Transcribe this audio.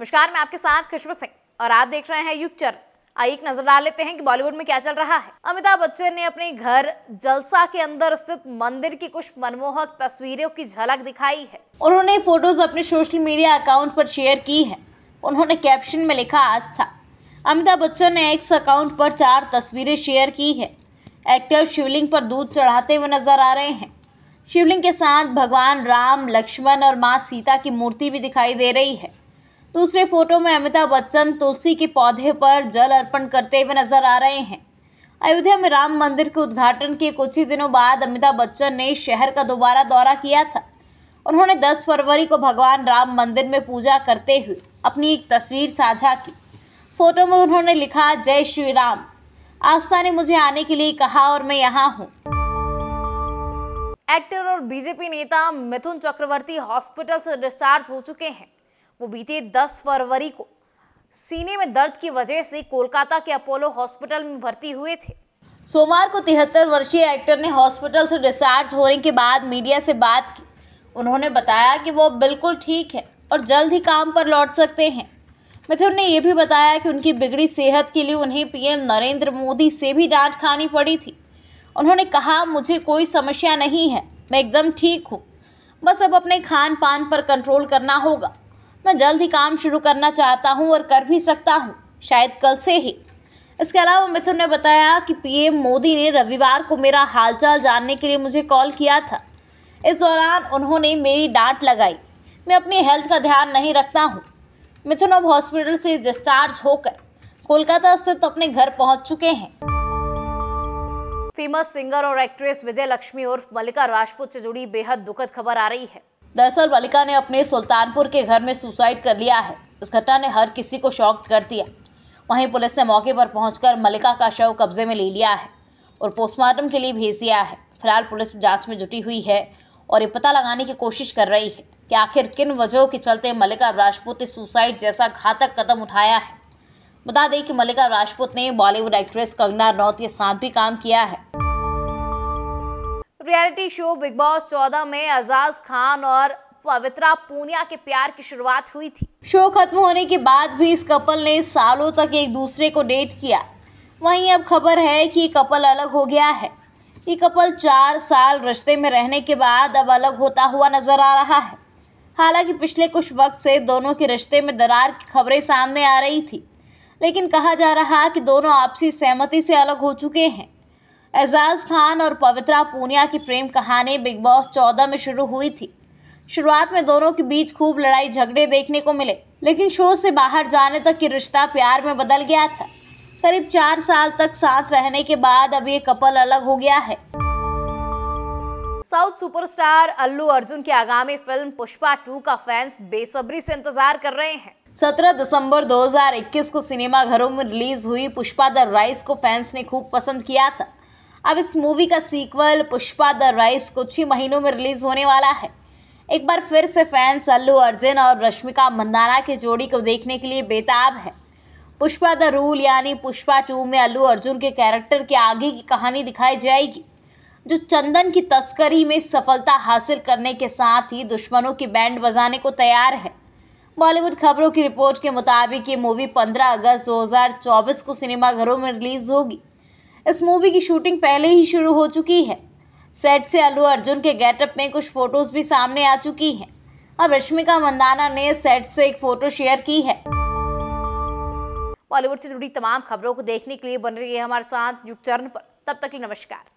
नमस्कार मैं आपके साथ खुशबू सिंह और आप देख रहे हैं युगचर आइए एक नजर डाल लेते हैं कि बॉलीवुड में क्या चल रहा है अमिताभ बच्चन ने अपने घर जलसा के अंदर स्थित मंदिर की कुछ मनमोहक तस्वीरों की झलक दिखाई है उन्होंने फोटोज अपने सोशल मीडिया अकाउंट पर शेयर की है उन्होंने कैप्शन में लिखा आस्था अमिताभ बच्चन ने एक्स अकाउंट पर चार तस्वीरें शेयर की है एक्टर शिवलिंग पर दूध चढ़ाते हुए नजर आ रहे हैं शिवलिंग के साथ भगवान राम लक्ष्मण और माँ सीता की मूर्ति भी दिखाई दे रही है दूसरे फोटो में अमिताभ बच्चन तुलसी के पौधे पर जल अर्पण करते हुए नजर आ रहे हैं अयोध्या में राम मंदिर के उद्घाटन के कुछ ही दिनों बाद अमिताभ बच्चन ने शहर का दोबारा दौरा किया था उन्होंने 10 फरवरी को भगवान राम मंदिर में पूजा करते हुए अपनी एक तस्वीर साझा की फोटो में उन्होंने लिखा जय श्री राम आस्था ने मुझे आने के लिए कहा और मैं यहाँ हूँ एक्टर और बीजेपी नेता मिथुन चक्रवर्ती हॉस्पिटल से डिस्चार्ज हो चुके हैं वो बीते 10 फरवरी को सीने में दर्द की वजह से कोलकाता के अपोलो हॉस्पिटल में भर्ती हुए थे सोमवार को तिहत्तर वर्षीय एक्टर ने हॉस्पिटल से डिस्चार्ज होने के बाद मीडिया से बात की उन्होंने बताया कि वो बिल्कुल ठीक है और जल्द ही काम पर लौट सकते हैं मिथुन ने यह भी बताया कि उनकी बिगड़ी सेहत के लिए उन्हें पीएम नरेंद्र मोदी से भी डांट खानी पड़ी थी उन्होंने कहा मुझे कोई समस्या नहीं है मैं एकदम ठीक हूँ बस अब अपने खान पान पर कंट्रोल करना होगा मैं जल्द ही काम शुरू करना चाहता हूँ और कर भी सकता हूँ शायद कल से ही इसके अलावा मिथुन ने बताया कि पीएम मोदी ने रविवार को मेरा हालचाल जानने के लिए मुझे कॉल किया था इस दौरान उन्होंने मेरी डांट लगाई मैं अपनी हेल्थ का ध्यान नहीं रखता हूँ मिथुन अब हॉस्पिटल से डिस्चार्ज होकर कोलकाता स्थित तो अपने घर पहुंच चुके हैं फेमस सिंगर और एक्ट्रेस विजय लक्ष्मी उर्फ मल्लिका राजपूत से जुड़ी बेहद दुखद खबर आ रही है दरअसल मलिका ने अपने सुल्तानपुर के घर में सुसाइड कर लिया है इस घटना ने हर किसी को शॉक कर दिया वहीं पुलिस ने मौके पर पहुंचकर मलिका का शव कब्जे में ले लिया है और पोस्टमार्टम के लिए भेज दिया है फिलहाल पुलिस जांच में जुटी हुई है और ये पता लगाने की कोशिश कर रही है कि आखिर किन वजहों के चलते मलिका राजपूत ने सुसाइड जैसा घातक कदम उठाया है बता दें कि मलिका राजपूत ने बॉलीवुड एक्ट्रेस कंगना रनौत के साथ भी काम किया है रियलिटी शो बिग बॉस 14 में अजाज खान और पवित्रा पूनिया के प्यार की शुरुआत हुई थी शो खत्म होने के बाद भी इस कपल ने सालों तक एक दूसरे को डेट किया वहीं अब खबर है कि ये कपल अलग हो गया है ये कपल चार साल रिश्ते में रहने के बाद अब अलग होता हुआ नजर आ रहा है हालांकि पिछले कुछ वक्त से दोनों के रिश्ते में दरार की खबरें सामने आ रही थी लेकिन कहा जा रहा कि दोनों आपसी सहमति से अलग हो चुके हैं एजाज खान और पवित्रा पूनिया की प्रेम कहानी बिग बॉस चौदह में शुरू हुई थी शुरुआत में दोनों के बीच खूब लड़ाई झगड़े देखने को मिले लेकिन शो से बाहर जाने तक की रिश्ता प्यार में बदल गया था करीब चार साल तक साथ रहने के बाद अब ये कपल अलग हो गया है साउथ सुपरस्टार अल्लू अर्जुन की आगामी फिल्म पुष्पा टू का फैंस बेसब्री से इंतजार कर रहे हैं 17 दिसंबर 2021 को सिनेमा घरों में रिलीज हुई पुष्पा द राइस को फैंस ने खूब पसंद किया था अब इस मूवी का सीक्वल पुष्पा द राइस कुछ ही महीनों में रिलीज होने वाला है एक बार फिर से फैंस अल्लू अर्जुन और रश्मिका मंदाना की जोड़ी को देखने के लिए बेताब है पुष्पा द रूल यानी पुष्पा टू में अल्लू अर्जुन के कैरेक्टर के आगे की कहानी दिखाई जाएगी जो चंदन की तस्करी में सफलता हासिल करने के साथ ही दुश्मनों की बैंड बजाने को तैयार है बॉलीवुड खबरों की रिपोर्ट के मुताबिक ये मूवी 15 अगस्त 2024 को सिनेमाघरों में रिलीज होगी इस मूवी की शूटिंग पहले ही शुरू हो चुकी है सेट से अल्लू अर्जुन के गेटअप में कुछ फ़ोटोज़ भी सामने आ चुकी हैं अब रश्मिका मंदाना ने सेट से एक फ़ोटो शेयर की है बॉलीवुड से जुड़ी तमाम खबरों को देखने के लिए बन रही है हमारे साथ युग चरण पर तब तक नमस्कार